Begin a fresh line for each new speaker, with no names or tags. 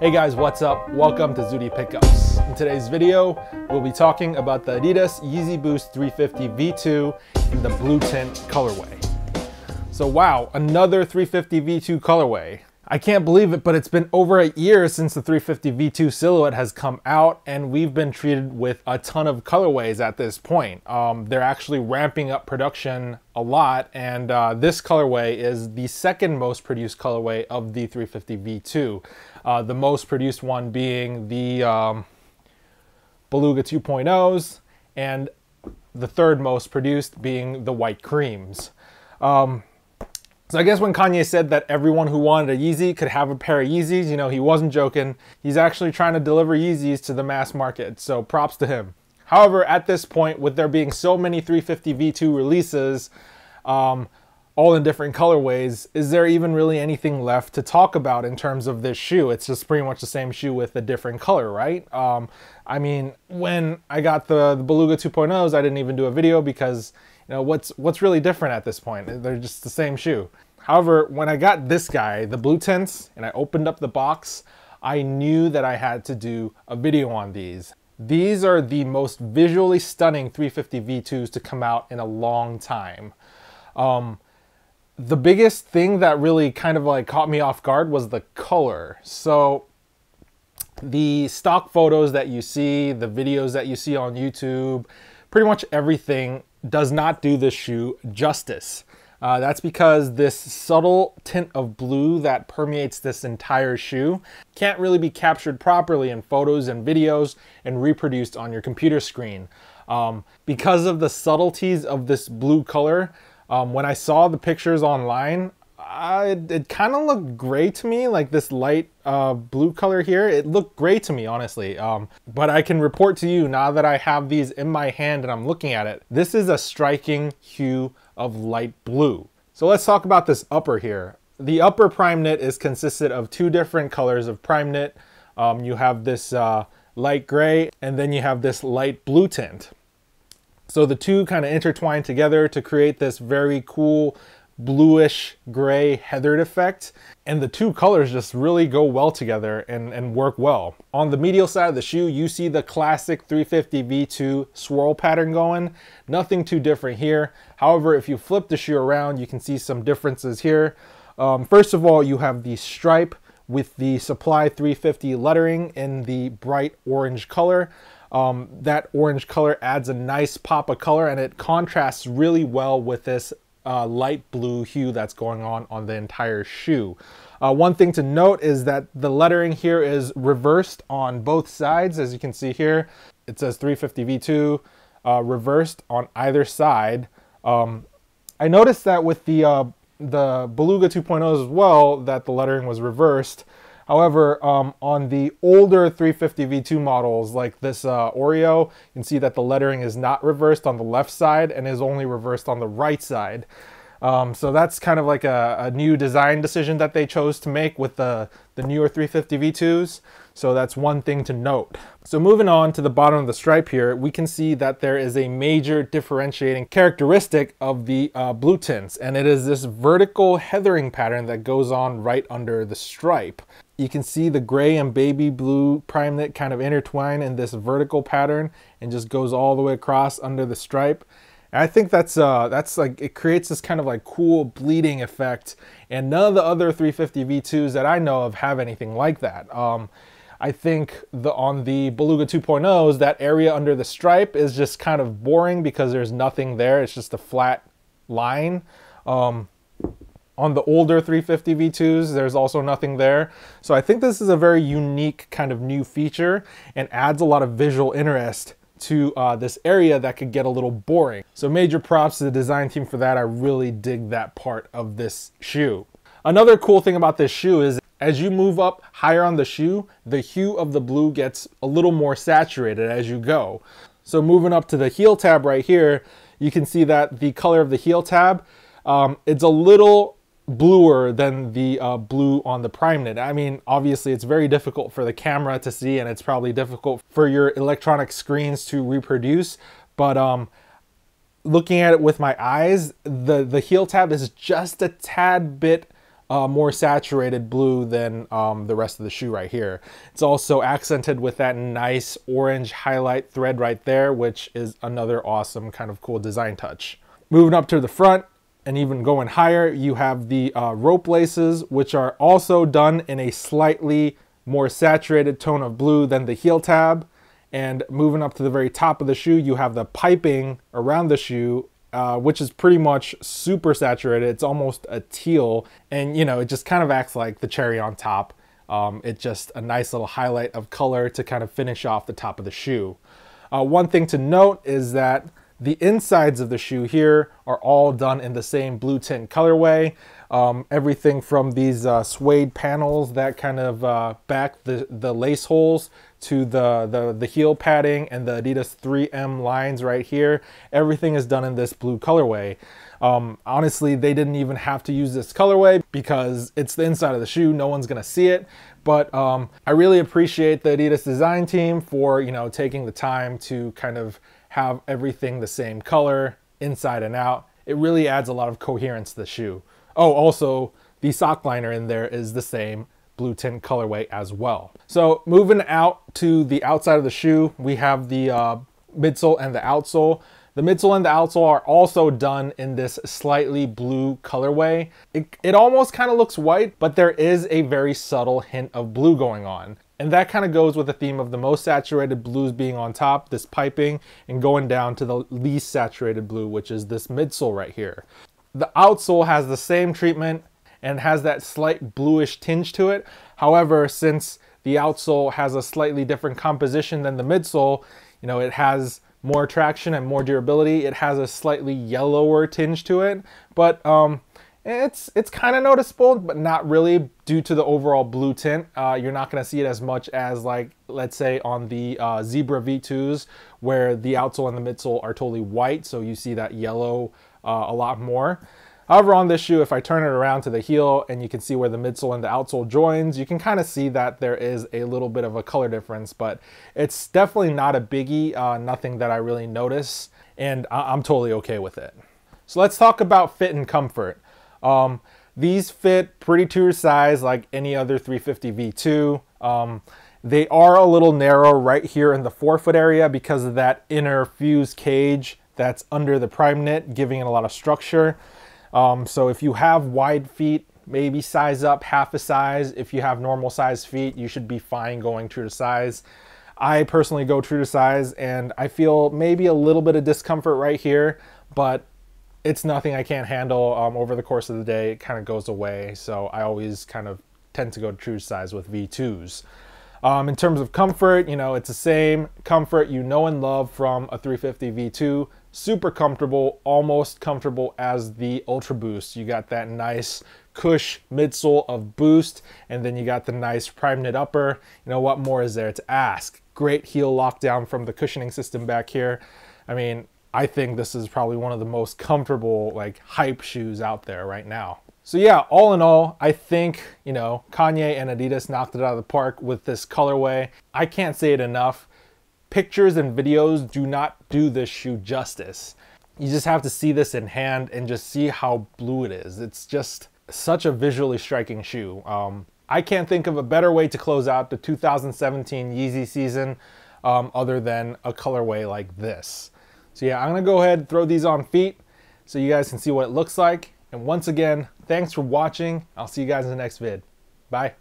Hey guys, what's up? Welcome to Zudi Pickups. In today's video, we'll be talking about the Adidas Yeezy Boost 350 V2 in the blue tint colorway. So wow, another 350 V2 colorway. I can't believe it, but it's been over a year since the 350 V2 silhouette has come out, and we've been treated with a ton of colorways at this point. Um, they're actually ramping up production a lot, and uh, this colorway is the second most produced colorway of the 350 V2. Uh, the most produced one being the um, Beluga 2.0s, and the third most produced being the White Creams. Um, so I guess when Kanye said that everyone who wanted a Yeezy could have a pair of Yeezys, you know, he wasn't joking. He's actually trying to deliver Yeezys to the mass market, so props to him. However, at this point, with there being so many 350 V2 releases, um, all in different colorways, is there even really anything left to talk about in terms of this shoe? It's just pretty much the same shoe with a different color, right? Um, I mean, when I got the, the Beluga 2.0s, I didn't even do a video because you know, what's, what's really different at this point? They're just the same shoe. However, when I got this guy, the blue tints, and I opened up the box, I knew that I had to do a video on these. These are the most visually stunning 350 V2s to come out in a long time. Um, the biggest thing that really kind of like caught me off guard was the color. So the stock photos that you see, the videos that you see on YouTube, pretty much everything does not do this shoe justice. Uh, that's because this subtle tint of blue that permeates this entire shoe can't really be captured properly in photos and videos and reproduced on your computer screen. Um, because of the subtleties of this blue color, um, when I saw the pictures online, uh, it, it kind of looked gray to me, like this light uh, blue color here. It looked gray to me, honestly. Um, but I can report to you now that I have these in my hand and I'm looking at it. This is a striking hue of light blue. So let's talk about this upper here. The upper prime knit is consisted of two different colors of prime knit. Um, you have this uh, light gray and then you have this light blue tint. So the two kind of intertwine together to create this very cool bluish gray heathered effect and the two colors just really go well together and, and work well. On the medial side of the shoe you see the classic 350 V2 swirl pattern going. Nothing too different here. However if you flip the shoe around you can see some differences here. Um, first of all you have the stripe with the supply 350 lettering in the bright orange color. Um, that orange color adds a nice pop of color and it contrasts really well with this uh, light blue hue that's going on on the entire shoe. Uh, one thing to note is that the lettering here is reversed on both sides. As you can see here, it says 350V2 uh, reversed on either side. Um, I noticed that with the uh, the Beluga 2.0 as well, that the lettering was reversed. However, um, on the older 350 V2 models, like this uh, Oreo, you can see that the lettering is not reversed on the left side and is only reversed on the right side. Um, so that's kind of like a, a, new design decision that they chose to make with the, the newer 350 V2s. So that's one thing to note. So moving on to the bottom of the stripe here, we can see that there is a major differentiating characteristic of the uh, blue tints, and it is this vertical heathering pattern that goes on right under the stripe you can see the gray and baby blue prime knit kind of intertwine in this vertical pattern and just goes all the way across under the stripe. And I think that's uh, that's like it creates this kind of like cool bleeding effect, and none of the other 350 V2s that I know of have anything like that. Um, I think the on the Beluga 2.0s that area under the stripe is just kind of boring because there's nothing there. It's just a flat line. Um, on the older 350 V2s, there's also nothing there. So I think this is a very unique kind of new feature and adds a lot of visual interest to uh, this area that could get a little boring. So major props to the design team for that. I really dig that part of this shoe. Another cool thing about this shoe is as you move up higher on the shoe, the hue of the blue gets a little more saturated as you go. So moving up to the heel tab right here, you can see that the color of the heel tab, um, it's a little bluer than the uh, blue on the PrimeNet. I mean, obviously it's very difficult for the camera to see and it's probably difficult for your electronic screens to reproduce, but um, looking at it with my eyes, the, the heel tab is just a tad bit uh, more saturated blue than um, the rest of the shoe right here. It's also accented with that nice orange highlight thread right there, which is another awesome kind of cool design touch. Moving up to the front, and even going higher, you have the uh, rope laces, which are also done in a slightly more saturated tone of blue than the heel tab. And moving up to the very top of the shoe, you have the piping around the shoe, uh, which is pretty much super saturated. It's almost a teal. And, you know, it just kind of acts like the cherry on top. Um, it's just a nice little highlight of color to kind of finish off the top of the shoe. Uh, one thing to note is that the insides of the shoe here are all done in the same blue tint colorway. Um, everything from these uh, suede panels that kind of uh, back the, the lace holes to the, the, the heel padding and the Adidas 3M lines right here. Everything is done in this blue colorway. Um, honestly, they didn't even have to use this colorway because it's the inside of the shoe. No one's gonna see it. But um, I really appreciate the Adidas design team for, you know, taking the time to kind of have everything the same color inside and out. It really adds a lot of coherence to the shoe. Oh, also the sock liner in there is the same blue tint colorway as well. So moving out to the outside of the shoe, we have the uh, midsole and the outsole. The midsole and the outsole are also done in this slightly blue colorway. It, it almost kind of looks white, but there is a very subtle hint of blue going on. And that kind of goes with the theme of the most saturated blues being on top, this piping, and going down to the least saturated blue, which is this midsole right here. The outsole has the same treatment and has that slight bluish tinge to it. However, since the outsole has a slightly different composition than the midsole, you know, it has more traction and more durability. It has a slightly yellower tinge to it, but um, it's it's kind of noticeable, but not really due to the overall blue tint. Uh, you're not going to see it as much as like, let's say on the uh, Zebra V2s where the outsole and the midsole are totally white. So you see that yellow uh, a lot more. However, on this shoe, if I turn it around to the heel and you can see where the midsole and the outsole joins, you can kind of see that there is a little bit of a color difference, but it's definitely not a biggie, uh, nothing that I really notice, and I am totally okay with it. So let's talk about fit and comfort. Um, these fit pretty to your size like any other 350 V2. Um, they are a little narrow right here in the forefoot area because of that inner fuse cage that's under the prime knit, giving it a lot of structure. Um, so if you have wide feet, maybe size up half a size. If you have normal size feet, you should be fine going true to size. I personally go true to size and I feel maybe a little bit of discomfort right here, but it's nothing I can't handle um, over the course of the day. It kind of goes away, so I always kind of tend to go true size with V2s. Um, in terms of comfort, you know, it's the same comfort you know and love from a 350 V2. Super comfortable, almost comfortable as the Ultra Boost. You got that nice cush midsole of Boost, and then you got the nice prime knit upper. You know, what more is there to ask? Great heel lockdown from the cushioning system back here. I mean, I think this is probably one of the most comfortable like hype shoes out there right now. So yeah, all in all, I think, you know, Kanye and Adidas knocked it out of the park with this colorway. I can't say it enough. Pictures and videos do not do this shoe justice. You just have to see this in hand and just see how blue it is. It's just such a visually striking shoe. Um, I can't think of a better way to close out the 2017 Yeezy season um, other than a colorway like this. So yeah, I'm gonna go ahead and throw these on feet so you guys can see what it looks like. And once again, thanks for watching. I'll see you guys in the next vid. Bye.